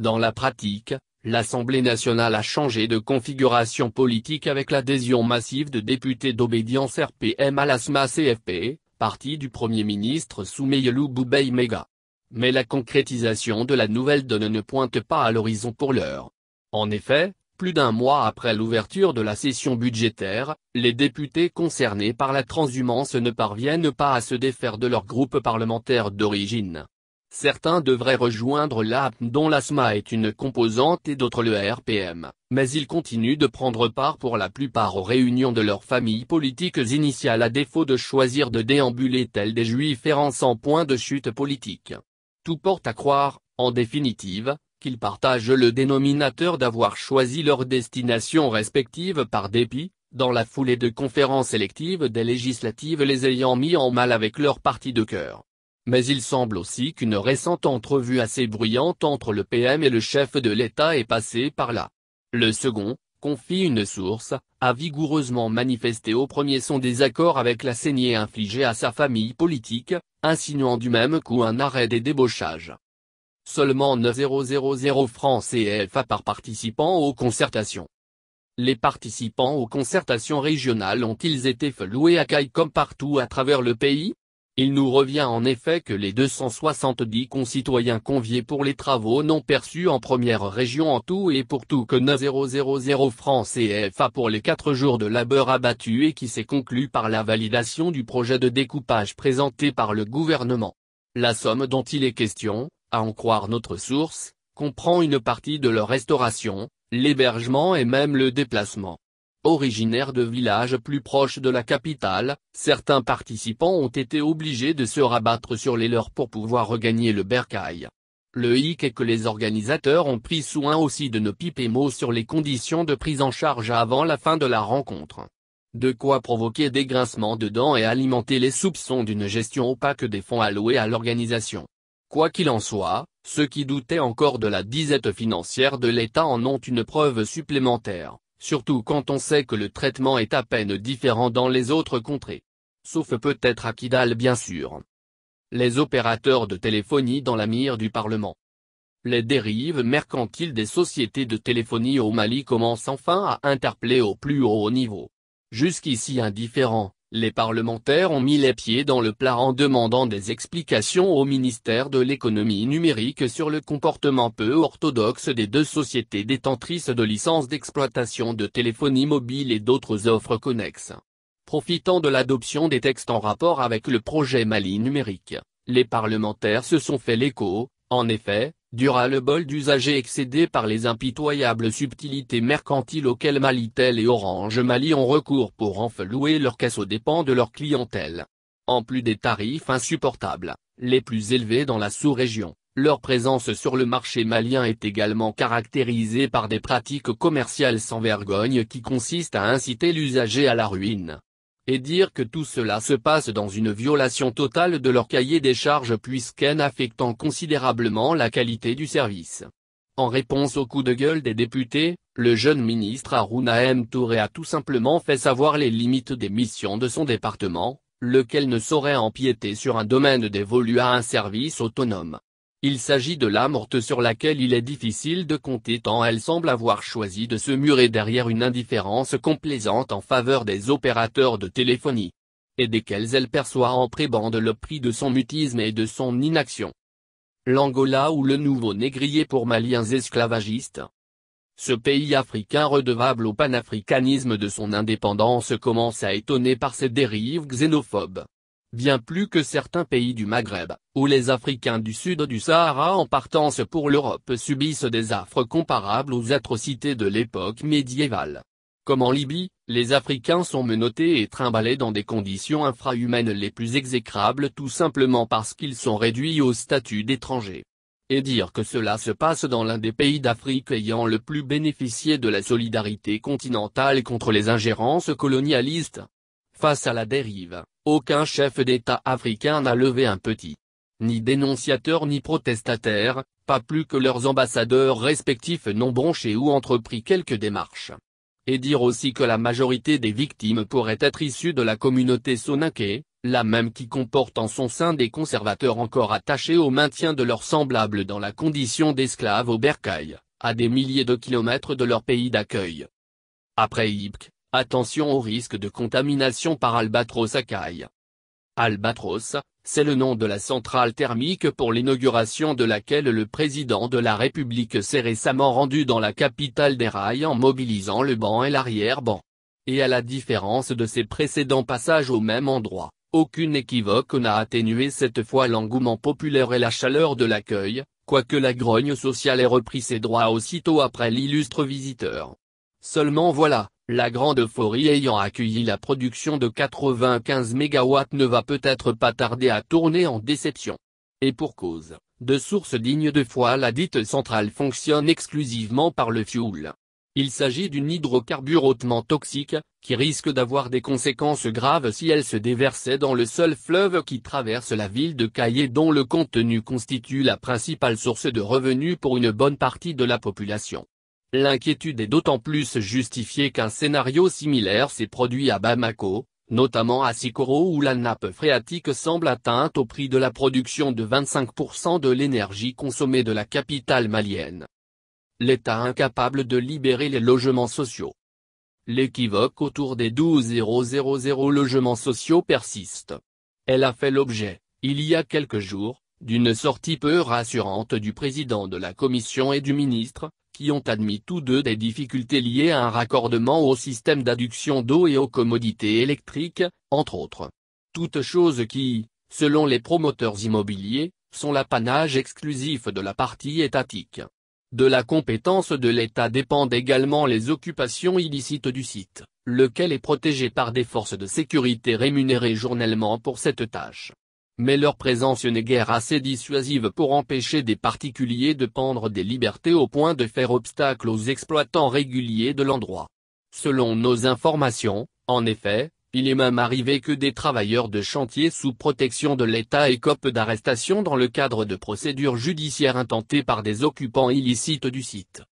Dans la pratique, l'Assemblée nationale a changé de configuration politique avec l'adhésion massive de députés d'obédience RPM à l'ASMA CFP, parti du Premier ministre Soumeyelou Boubeye Mega. Mais la concrétisation de la nouvelle donne ne pointe pas à l'horizon pour l'heure. En effet, plus d'un mois après l'ouverture de la session budgétaire, les députés concernés par la transhumance ne parviennent pas à se défaire de leur groupe parlementaire d'origine. Certains devraient rejoindre l'APN dont l'ASMA est une composante et d'autres le RPM, mais ils continuent de prendre part pour la plupart aux réunions de leurs familles politiques initiales à défaut de choisir de déambuler tels des juifs errants sans point de chute politique. Tout porte à croire, en définitive, qu'ils partagent le dénominateur d'avoir choisi leur destination respective par dépit, dans la foulée de conférences électives des législatives les ayant mis en mal avec leur parti de cœur mais il semble aussi qu'une récente entrevue assez bruyante entre le PM et le chef de l'État est passée par là. Le second, confie une source, a vigoureusement manifesté au premier son désaccord avec la saignée infligée à sa famille politique, insinuant du même coup un arrêt des débauchages. Seulement 9,000 francs CFA par participant aux concertations. Les participants aux concertations régionales ont-ils été floués à caille comme partout à travers le pays il nous revient en effet que les 270 concitoyens conviés pour les travaux non perçus en première région en tout et pour tout que 9,000 francs CFA pour les 4 jours de labeur abattus et qui s'est conclu par la validation du projet de découpage présenté par le gouvernement. La somme dont il est question, à en croire notre source, comprend une partie de leur restauration, l'hébergement et même le déplacement. Originaires de villages plus proches de la capitale, certains participants ont été obligés de se rabattre sur les leurs pour pouvoir regagner le bercail. Le hic est que les organisateurs ont pris soin aussi de ne piper mot sur les conditions de prise en charge avant la fin de la rencontre. De quoi provoquer des grincements de dents et alimenter les soupçons d'une gestion opaque des fonds alloués à l'organisation. Quoi qu'il en soit, ceux qui doutaient encore de la disette financière de l'État en ont une preuve supplémentaire surtout quand on sait que le traitement est à peine différent dans les autres contrées. Sauf peut-être à Kidal bien sûr. Les opérateurs de téléphonie dans la mire du Parlement. Les dérives mercantiles des sociétés de téléphonie au Mali commencent enfin à interpeller au plus haut niveau. Jusqu'ici indifférent, les parlementaires ont mis les pieds dans le plat en demandant des explications au ministère de l'économie numérique sur le comportement peu orthodoxe des deux sociétés détentrices de licences d'exploitation de téléphonie mobile et d'autres offres connexes. Profitant de l'adoption des textes en rapport avec le projet Mali numérique, les parlementaires se sont fait l'écho, en effet, Dura le bol d'usagers excédés par les impitoyables subtilités mercantiles auxquelles Malitel et Orange Mali ont recours pour enflouer leurs caisses aux dépens de leur clientèle. En plus des tarifs insupportables, les plus élevés dans la sous-région, leur présence sur le marché malien est également caractérisée par des pratiques commerciales sans vergogne qui consistent à inciter l'usager à la ruine et dire que tout cela se passe dans une violation totale de leur cahier des charges puisqu'en affectant considérablement la qualité du service. En réponse au coup de gueule des députés, le jeune ministre Aruna M. Touré a tout simplement fait savoir les limites des missions de son département, lequel ne saurait empiéter sur un domaine dévolu à un service autonome. Il s'agit de la morte sur laquelle il est difficile de compter tant elle semble avoir choisi de se murer derrière une indifférence complaisante en faveur des opérateurs de téléphonie. Et desquels elle perçoit en prébande le prix de son mutisme et de son inaction. L'Angola ou le nouveau négrier pour Maliens esclavagistes. Ce pays africain redevable au panafricanisme de son indépendance commence à étonner par ses dérives xénophobes bien plus que certains pays du Maghreb, où les Africains du sud du Sahara en partance pour l'Europe subissent des affres comparables aux atrocités de l'époque médiévale. Comme en Libye, les Africains sont menottés et trimballés dans des conditions infrahumaines les plus exécrables tout simplement parce qu'ils sont réduits au statut d'étrangers. Et dire que cela se passe dans l'un des pays d'Afrique ayant le plus bénéficié de la solidarité continentale contre les ingérences colonialistes. Face à la dérive aucun chef d'État africain n'a levé un petit. Ni dénonciateur ni protestataire, pas plus que leurs ambassadeurs respectifs n'ont bronché ou entrepris quelques démarches. Et dire aussi que la majorité des victimes pourraient être issues de la communauté soninké, la même qui comporte en son sein des conservateurs encore attachés au maintien de leurs semblables dans la condition d'esclaves au bercail, à des milliers de kilomètres de leur pays d'accueil. Après Ibk Attention au risque de contamination par Albatros Akai. Albatros, c'est le nom de la centrale thermique pour l'inauguration de laquelle le président de la République s'est récemment rendu dans la capitale des rails en mobilisant le banc et l'arrière-banc. Et à la différence de ses précédents passages au même endroit, aucune équivoque n'a atténué cette fois l'engouement populaire et la chaleur de l'accueil, quoique la grogne sociale ait repris ses droits aussitôt après l'illustre visiteur. Seulement voilà, la grande euphorie ayant accueilli la production de 95 MW ne va peut-être pas tarder à tourner en déception. Et pour cause, de sources dignes de foi la dite centrale fonctionne exclusivement par le fioul. Il s'agit d'une hydrocarbure hautement toxique, qui risque d'avoir des conséquences graves si elle se déversait dans le seul fleuve qui traverse la ville de Caillé dont le contenu constitue la principale source de revenus pour une bonne partie de la population. L'inquiétude est d'autant plus justifiée qu'un scénario similaire s'est produit à Bamako, notamment à Sikoro où la nappe phréatique semble atteinte au prix de la production de 25% de l'énergie consommée de la capitale malienne. L'État incapable de libérer les logements sociaux. L'équivoque autour des 12 000 logements sociaux persiste. Elle a fait l'objet, il y a quelques jours, d'une sortie peu rassurante du président de la commission et du ministre, qui ont admis tous deux des difficultés liées à un raccordement au système d'adduction d'eau et aux commodités électriques, entre autres. Toutes choses qui, selon les promoteurs immobiliers, sont l'apanage exclusif de la partie étatique. De la compétence de l'État dépendent également les occupations illicites du site, lequel est protégé par des forces de sécurité rémunérées journellement pour cette tâche mais leur présence n'est guère assez dissuasive pour empêcher des particuliers de pendre des libertés au point de faire obstacle aux exploitants réguliers de l'endroit. Selon nos informations, en effet, il est même arrivé que des travailleurs de chantier sous protection de l'État écopent d'arrestation dans le cadre de procédures judiciaires intentées par des occupants illicites du site.